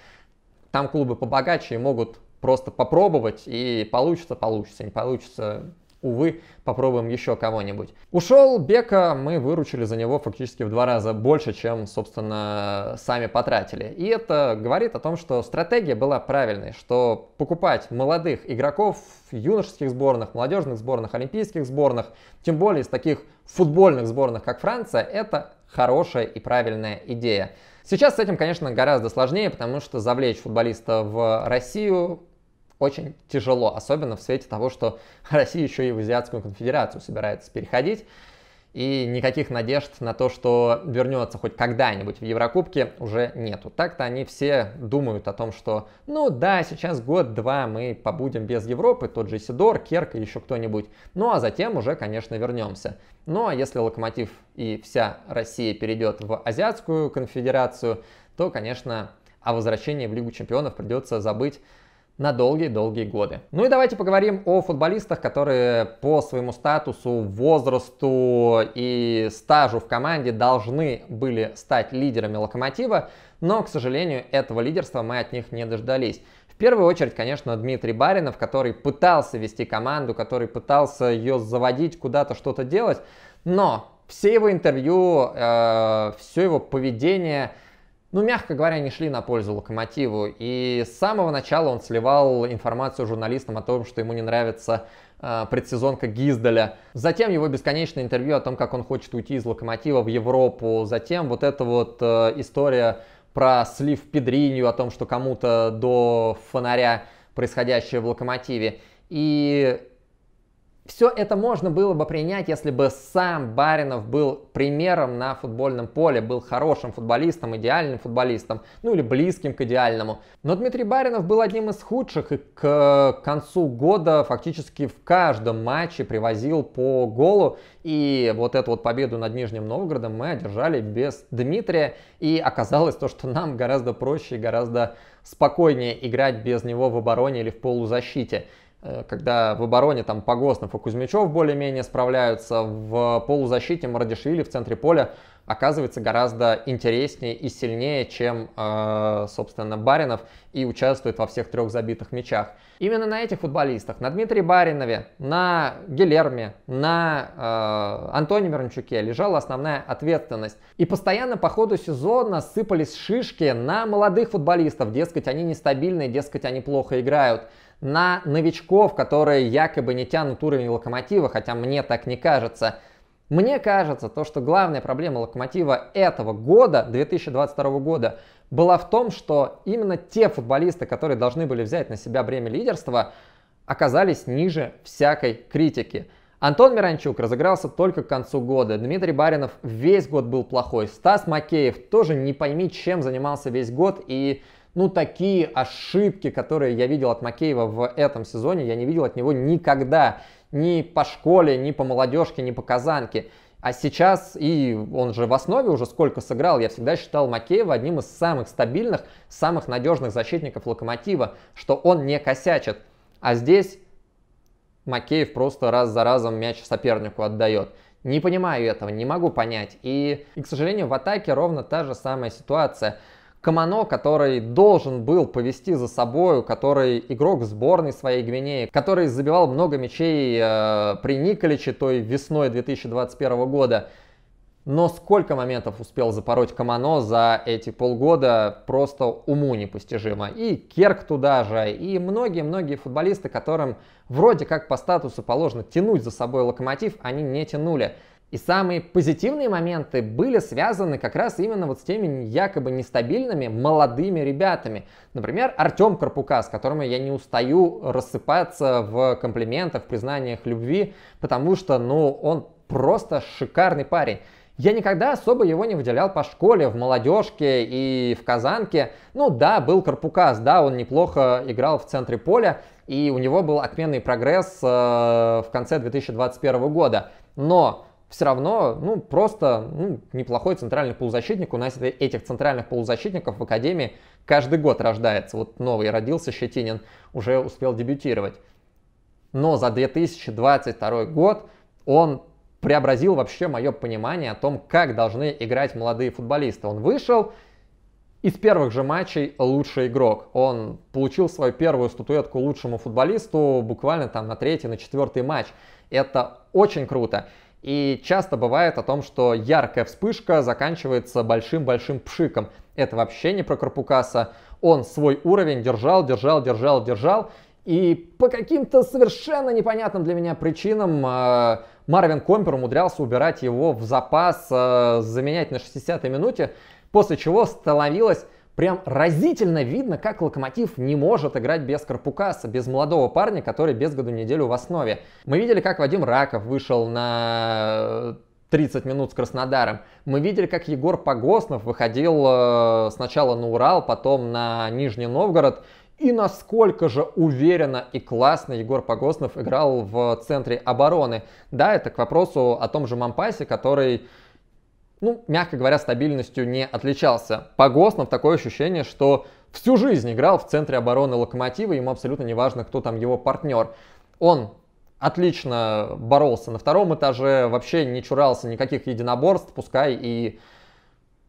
Там клубы побогаче могут просто попробовать, и получится, получится, не получится, увы, попробуем еще кого-нибудь. Ушел Бека, мы выручили за него фактически в два раза больше, чем, собственно, сами потратили. И это говорит о том, что стратегия была правильной, что покупать молодых игроков в юношеских сборных, молодежных сборных, олимпийских сборных, тем более из таких футбольных сборных, как Франция, это хорошая и правильная идея. Сейчас с этим, конечно, гораздо сложнее, потому что завлечь футболиста в Россию очень тяжело, особенно в свете того, что (laughs) Россия еще и в Азиатскую конфедерацию собирается переходить. И никаких надежд на то, что вернется хоть когда-нибудь в Еврокубке, уже нету. Так-то они все думают о том, что, ну да, сейчас год-два мы побудем без Европы, тот же Сидор, Керк и еще кто-нибудь. Ну а затем уже, конечно, вернемся. Ну а если Локомотив и вся Россия перейдет в Азиатскую конфедерацию, то, конечно, о возвращении в Лигу чемпионов придется забыть на долгие-долгие годы. Ну и давайте поговорим о футболистах, которые по своему статусу, возрасту и стажу в команде должны были стать лидерами Локомотива, но, к сожалению, этого лидерства мы от них не дождались. В первую очередь, конечно, Дмитрий Баринов, который пытался вести команду, который пытался ее заводить куда-то, что-то делать, но все его интервью, э, все его поведение – ну, мягко говоря, не шли на пользу Локомотиву. И с самого начала он сливал информацию журналистам о том, что ему не нравится э, предсезонка Гизделя. Затем его бесконечное интервью о том, как он хочет уйти из Локомотива в Европу. Затем вот эта вот э, история про слив Педринью, о том, что кому-то до фонаря происходящее в Локомотиве. И все это можно было бы принять, если бы сам Баринов был примером на футбольном поле, был хорошим футболистом, идеальным футболистом, ну или близким к идеальному. Но Дмитрий Баринов был одним из худших и к концу года фактически в каждом матче привозил по голу. И вот эту вот победу над Нижним Новгородом мы одержали без Дмитрия. И оказалось то, что нам гораздо проще и гораздо спокойнее играть без него в обороне или в полузащите. Э, когда в обороне там Погоснов и Кузьмичев более-менее справляются, в полузащите Мардишвили в центре поля оказывается гораздо интереснее и сильнее, чем, э, собственно, Баринов и участвует во всех трех забитых мячах. Именно на этих футболистах, на Дмитрии Баринове, на Гелерме, на э, Антоне Мирончуке лежала основная ответственность. И постоянно по ходу сезона сыпались шишки на молодых футболистов, дескать, они нестабильные, дескать, они плохо играют на новичков, которые якобы не тянут уровень локомотива, хотя мне так не кажется. Мне кажется, то, что главная проблема локомотива этого года, 2022 года, была в том, что именно те футболисты, которые должны были взять на себя бремя лидерства, оказались ниже всякой критики. Антон Миранчук разыгрался только к концу года, Дмитрий Баринов весь год был плохой, Стас Макеев тоже не пойми, чем занимался весь год и ну, такие ошибки, которые я видел от Макеева в этом сезоне, я не видел от него никогда. Ни по школе, ни по молодежке, ни по казанке. А сейчас, и он же в основе уже сколько сыграл, я всегда считал Макеева одним из самых стабильных, самых надежных защитников Локомотива, что он не косячит. А здесь Макеев просто раз за разом мяч сопернику отдает. Не понимаю этого, не могу понять. И, и к сожалению, в атаке ровно та же самая ситуация – Камано, который должен был повести за собою, который игрок сборной своей Гвинеи, который забивал много мячей э, при Николиче той весной 2021 года. Но сколько моментов успел запороть Камано за эти полгода, просто уму непостижимо. И Керк туда же, и многие-многие футболисты, которым вроде как по статусу положено тянуть за собой локомотив, они не тянули. И самые позитивные моменты были связаны как раз именно вот с теми якобы нестабильными молодыми ребятами. Например, Артем Карпука, с которым я не устаю рассыпаться в комплиментах, признаниях любви, потому что, ну, он просто шикарный парень. Я никогда особо его не выделял по школе, в молодежке и в Казанке. Ну да, был Карпукас, да, он неплохо играл в центре поля, и у него был отменный прогресс э, в конце 2021 года. Но все равно, ну, просто ну, неплохой центральный полузащитник. У нас э, этих центральных полузащитников в Академии каждый год рождается. Вот новый родился Щетинин, уже успел дебютировать. Но за 2022 год он преобразил вообще мое понимание о том, как должны играть молодые футболисты. Он вышел, из первых же матчей лучший игрок. Он получил свою первую статуэтку лучшему футболисту буквально там на третий, на четвертый матч. Это очень круто. И часто бывает о том, что яркая вспышка заканчивается большим-большим пшиком. Это вообще не про Карпукаса. Он свой уровень держал, держал, держал, держал. И по каким-то совершенно непонятным для меня причинам э, Марвин Компер умудрялся убирать его в запас, э, заменять на 60-й минуте, после чего становилось прям разительно видно, как Локомотив не может играть без Карпукаса, без молодого парня, который без году неделю в основе. Мы видели, как Вадим Раков вышел на 30 э, минут с Краснодаром. Мы видели, как Егор Погоснов выходил э, сначала на Урал, потом на Нижний Новгород. И насколько же уверенно и классно Егор Погоснов играл в центре обороны. Да, это к вопросу о том же Мампасе, который ну, мягко говоря, стабильностью не отличался. Погоснов такое ощущение, что всю жизнь играл в центре обороны Локомотива, ему абсолютно не важно, кто там его партнер. Он отлично боролся на втором этаже, вообще не чурался никаких единоборств, пускай и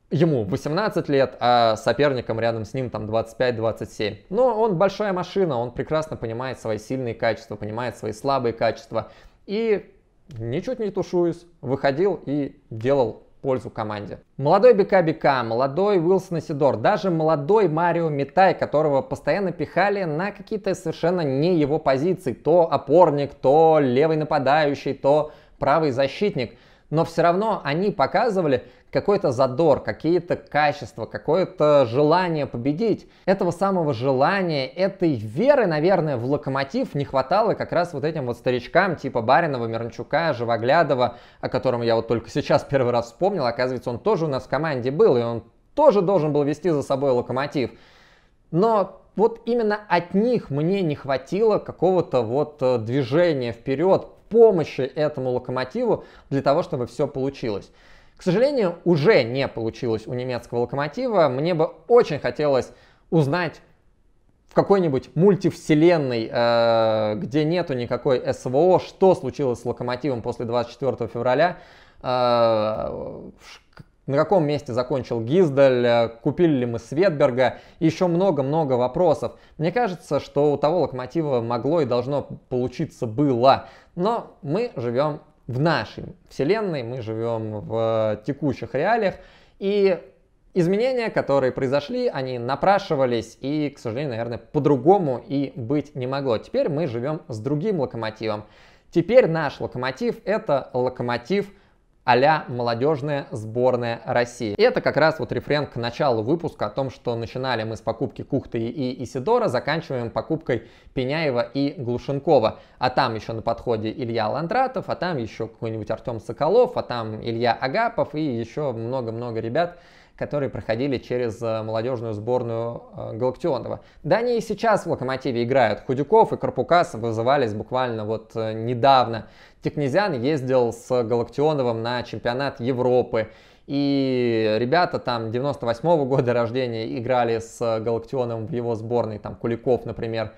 ему 18 лет, а соперникам рядом с ним там 25-27. Но он большая машина, он прекрасно понимает свои сильные качества, понимает свои слабые качества. И ничуть не тушуюсь, выходил и делал пользу команде. Молодой Бека Бека, молодой Уилсон Сидор, даже молодой Марио Митай, которого постоянно пихали на какие-то совершенно не его позиции. То опорник, то левый нападающий, то правый защитник – но все равно они показывали какой-то задор, какие-то качества, какое-то желание победить. Этого самого желания, этой веры, наверное, в локомотив не хватало как раз вот этим вот старичкам типа Баринова, Мирончука, Живоглядова, о котором я вот только сейчас первый раз вспомнил. Оказывается, он тоже у нас в команде был, и он тоже должен был вести за собой локомотив. Но вот именно от них мне не хватило какого-то вот э, движения вперед, помощи этому локомотиву для того, чтобы все получилось. К сожалению, уже не получилось у немецкого локомотива. Мне бы очень хотелось узнать в какой-нибудь мультивселенной, э, где нету никакой СВО, что случилось с локомотивом после 24 февраля, э, на каком месте закончил Гиздаль, э, купили ли мы Светберга, еще много-много вопросов. Мне кажется, что у того локомотива могло и должно получиться было, но мы живем в нашей вселенной, мы живем в э, текущих реалиях, и изменения, которые произошли, они напрашивались и, к сожалению, наверное, по-другому и быть не могло. Теперь мы живем с другим локомотивом. Теперь наш локомотив это локомотив а молодежная сборная России. И это как раз вот рефрен к началу выпуска о том, что начинали мы с покупки Кухты и Исидора, заканчиваем покупкой Пеняева и Глушенкова. А там еще на подходе Илья Ландратов, а там еще какой-нибудь Артем Соколов, а там Илья Агапов и еще много-много ребят, которые проходили через э, молодежную сборную э, Галактионова. Да они и сейчас в «Локомотиве» играют. Худюков и Карпукас вызывались буквально вот э, недавно. Текнезян ездил с Галактионовым на чемпионат Европы. И ребята там 98 -го года рождения играли с Галактионовым в его сборной, там Куликов, например.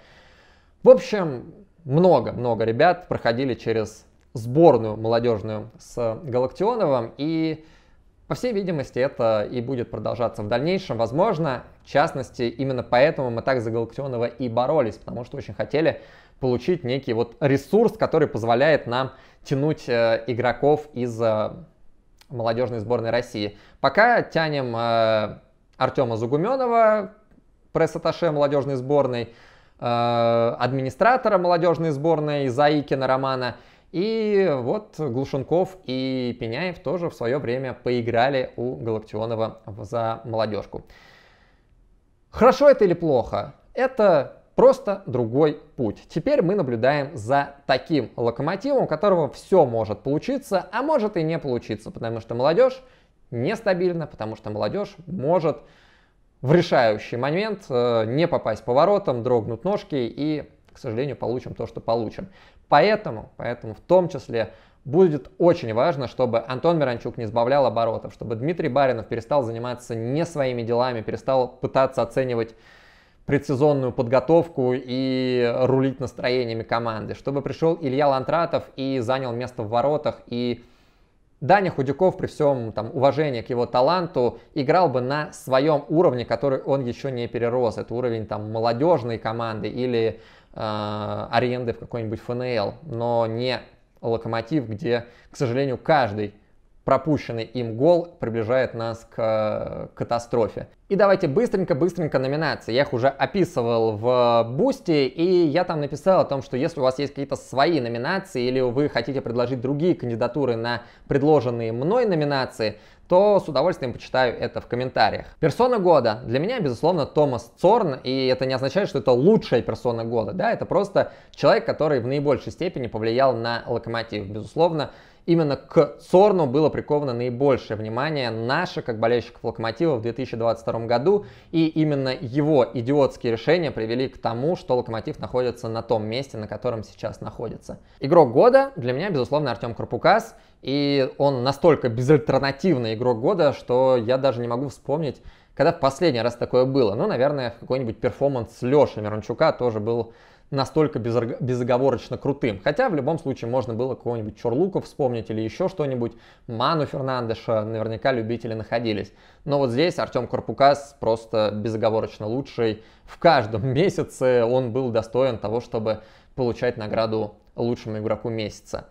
В общем, много-много ребят проходили через сборную молодежную с Галактионовым. И по всей видимости, это и будет продолжаться в дальнейшем. Возможно, в частности, именно поэтому мы так за Галактионова и боролись, потому что очень хотели получить некий вот ресурс, который позволяет нам тянуть э, игроков из э, молодежной сборной России. Пока тянем э, Артема Загуменова, пресс-атташе молодежной сборной, э, администратора молодежной сборной Заикина Романа – и вот Глушенков и Пеняев тоже в свое время поиграли у Галактионова за молодежку. Хорошо это или плохо? Это просто другой путь. Теперь мы наблюдаем за таким локомотивом, у которого все может получиться, а может и не получиться, потому что молодежь нестабильна, потому что молодежь может в решающий момент э, не попасть поворотом, дрогнут ножки и, к сожалению, получим то, что получим. Поэтому, поэтому в том числе будет очень важно, чтобы Антон Миранчук не сбавлял оборотов, чтобы Дмитрий Баринов перестал заниматься не своими делами, перестал пытаться оценивать предсезонную подготовку и рулить настроениями команды, чтобы пришел Илья Лантратов и занял место в воротах, и Даня Худяков при всем там, уважении к его таланту играл бы на своем уровне, который он еще не перерос. Это уровень там, молодежной команды или Э, аренды в какой-нибудь ФНЛ, но не локомотив, где, к сожалению, каждый пропущенный им гол приближает нас к э, катастрофе. И давайте быстренько-быстренько номинации. Я их уже описывал в бусте, и я там написал о том, что если у вас есть какие-то свои номинации, или вы хотите предложить другие кандидатуры на предложенные мной номинации, то с удовольствием почитаю это в комментариях. Персона года. Для меня, безусловно, Томас Цорн, и это не означает, что это лучшая персона года, да, это просто человек, который в наибольшей степени повлиял на локомотив. Безусловно, Именно к Цорну было приковано наибольшее внимание наше, как болельщиков Локомотива, в 2022 году. И именно его идиотские решения привели к тому, что Локомотив находится на том месте, на котором сейчас находится. Игрок года для меня, безусловно, Артем Крупукас И он настолько безальтернативный игрок года, что я даже не могу вспомнить, когда в последний раз такое было. Ну, наверное, какой-нибудь перформанс Леши Мирончука тоже был настолько безоговорочно крутым. Хотя в любом случае можно было кого нибудь Чурлука вспомнить или еще что-нибудь. Ману Фернандеша наверняка любители находились. Но вот здесь Артем Корпукас просто безоговорочно лучший. В каждом (laughs) месяце он был достоин того, чтобы получать награду лучшему игроку месяца.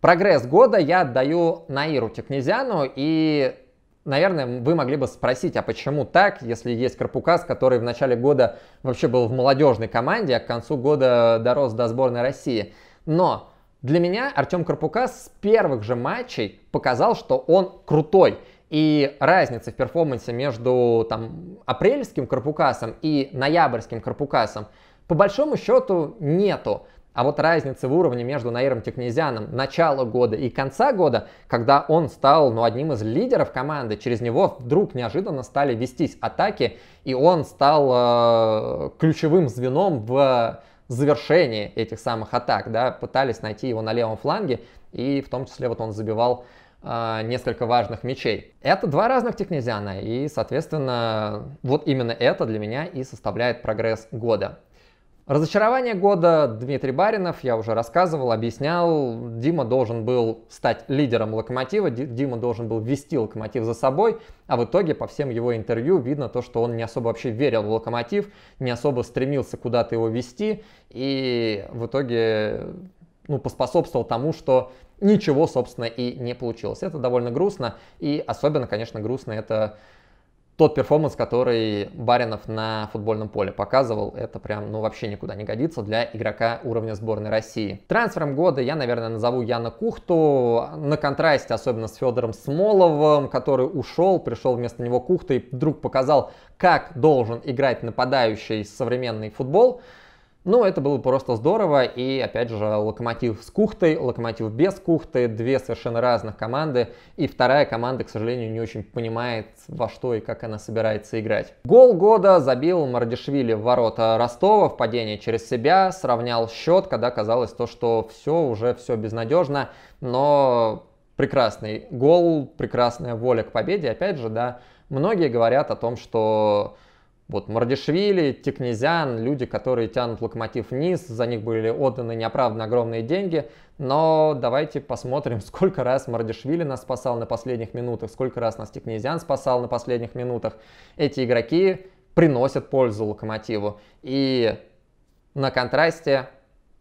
Прогресс года я отдаю Наиру Текнезяну и наверное, вы могли бы спросить, а почему так, если есть Карпукас, который в начале года вообще был в молодежной команде, а к концу года дорос до сборной России. Но для меня Артем Карпукас с первых же матчей показал, что он крутой. И разница в перформансе между там, апрельским Карпукасом и ноябрьским Карпукасом по большому счету нету. А вот разница в уровне между Наиром Тикнезианом начала года и конца года, когда он стал ну, одним из лидеров команды, через него вдруг неожиданно стали вестись атаки, и он стал э, ключевым звеном в завершении этих самых атак. Да? Пытались найти его на левом фланге, и в том числе вот он забивал э, несколько важных мячей. Это два разных Текнезиана, и, соответственно, вот именно это для меня и составляет прогресс года. Разочарование года Дмитрий Баринов, я уже рассказывал, объяснял, Дима должен был стать лидером локомотива, Дима должен был вести локомотив за собой, а в итоге по всем его интервью видно то, что он не особо вообще верил в локомотив, не особо стремился куда-то его вести, и в итоге ну, поспособствовал тому, что ничего, собственно, и не получилось. Это довольно грустно, и особенно, конечно, грустно это тот перформанс, который Баринов на футбольном поле показывал, это прям, ну, вообще никуда не годится для игрока уровня сборной России. Трансфером года я, наверное, назову Яна Кухту. На контрасте, особенно с Федором Смоловым, который ушел, пришел вместо него Кухта и вдруг показал, как должен играть нападающий современный футбол. Ну, это было просто здорово, и опять же, Локомотив с Кухтой, Локомотив без Кухты, две совершенно разных команды, и вторая команда, к сожалению, не очень понимает, во что и как она собирается играть. Гол года забил Мардишвили в ворота Ростова, в падении через себя, сравнял счет, когда казалось то, что все, уже все безнадежно, но прекрасный гол, прекрасная воля к победе, опять же, да, многие говорят о том, что вот Мардишвили, Тикнезян, люди, которые тянут локомотив вниз, за них были отданы неоправданно огромные деньги. Но давайте посмотрим, (laughs) сколько раз Мардишвили нас спасал на последних минутах, сколько раз нас Тикнезян спасал на последних минутах. Эти игроки приносят пользу локомотиву. И на контрасте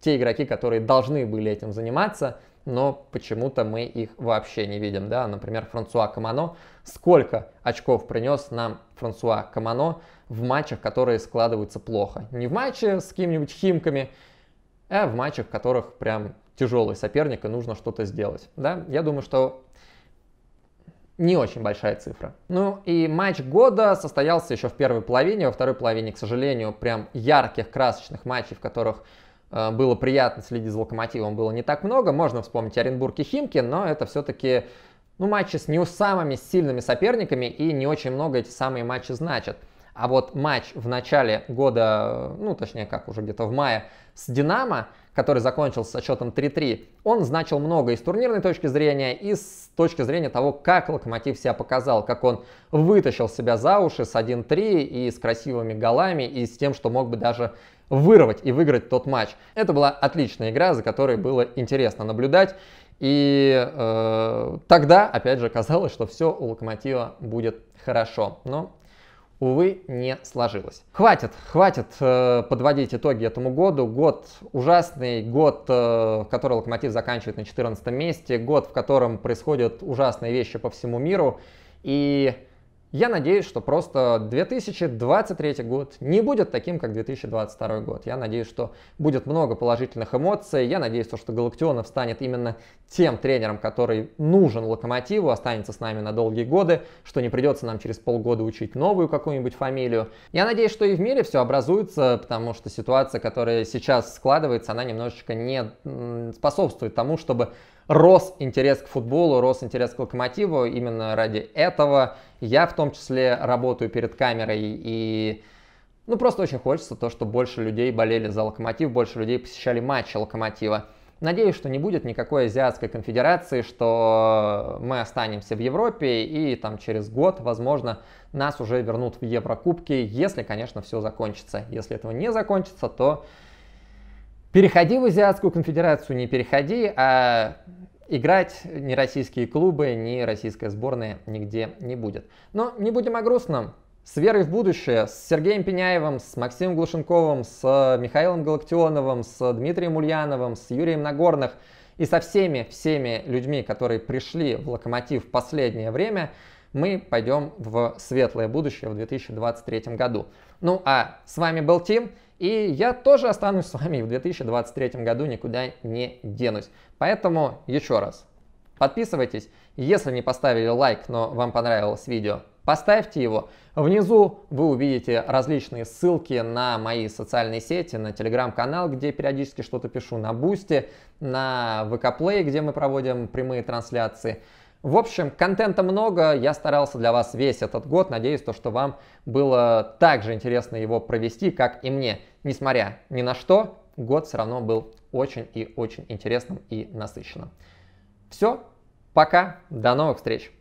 те игроки, которые должны были этим заниматься, но почему-то мы их вообще не видим. Да? Например, Франсуа Камано. Сколько очков принес нам Франсуа Камано в матчах, которые складываются плохо? Не в матче с какими-нибудь химками, а в матчах, в которых прям тяжелый соперник и нужно что-то сделать. Да? Я думаю, что не очень большая цифра. Ну и матч года состоялся еще в первой половине, во второй половине, к сожалению, прям ярких, красочных матчей, в которых Э, было приятно следить за локомотивом, было не так много. Можно вспомнить Оренбург и Химки, но это все-таки ну, матчи с не самыми сильными соперниками, и не очень много эти самые матчи значат. А вот матч в начале года, ну точнее как уже где-то в мае, с «Динамо», который закончился со счетом 3-3, он значил много и с турнирной точки зрения, и с точки зрения того, как «Локомотив» себя показал, как он вытащил себя за уши с 1-3 и с красивыми голами, и с тем, что мог бы даже вырвать и выиграть тот матч. Это была отличная игра, за которой было интересно наблюдать. И э, тогда, опять же, казалось, что все у Локомотива будет хорошо. Но увы, не сложилось. Хватит, хватит э, подводить итоги этому году. Год ужасный, год, э, в котором Локомотив заканчивает на 14 месте, год, в котором происходят ужасные вещи по всему миру. И я надеюсь, что просто 2023 год не будет таким, как 2022 год. Я надеюсь, что будет много положительных эмоций. Я надеюсь, что Галактионов станет именно тем тренером, который нужен Локомотиву, останется с нами на долгие годы, что не придется нам через полгода учить новую какую-нибудь фамилию. Я надеюсь, что и в мире все образуется, потому что ситуация, которая сейчас складывается, она немножечко не способствует тому, чтобы рос интерес к футболу, рос интерес к локомотиву. Именно ради этого я в том числе работаю перед камерой и ну просто очень хочется то, что больше людей болели за локомотив, больше людей посещали матчи локомотива. Надеюсь, что не будет никакой азиатской конфедерации, что мы останемся в Европе и там через год, возможно, нас уже вернут в Еврокубки, если, конечно, все закончится. Если этого не закончится, то переходи в Азиатскую конфедерацию, не переходи, а играть ни российские клубы, ни российская сборная нигде не будет. Но не будем о грустном. С верой в будущее, с Сергеем Пеняевым, с Максимом Глушенковым, с Михаилом Галактионовым, с Дмитрием Ульяновым, с Юрием Нагорных и со всеми, всеми людьми, которые пришли в «Локомотив» в последнее время, мы пойдем в светлое будущее в 2023 году. Ну а с вами был Тим. И я тоже останусь с вами в 2023 году, никуда не денусь. Поэтому еще раз, подписывайтесь. Если не поставили лайк, но вам понравилось видео, поставьте его. Внизу вы увидите различные ссылки на мои социальные сети, на телеграм-канал, где периодически что-то пишу, на Бусти, на ВК Плей, где мы проводим прямые трансляции. В общем, контента много, я старался для вас весь этот год, надеюсь, то, что вам было так же интересно его провести, как и мне. Несмотря ни на что, год все равно был очень и очень интересным и насыщенным. Все, пока, до новых встреч!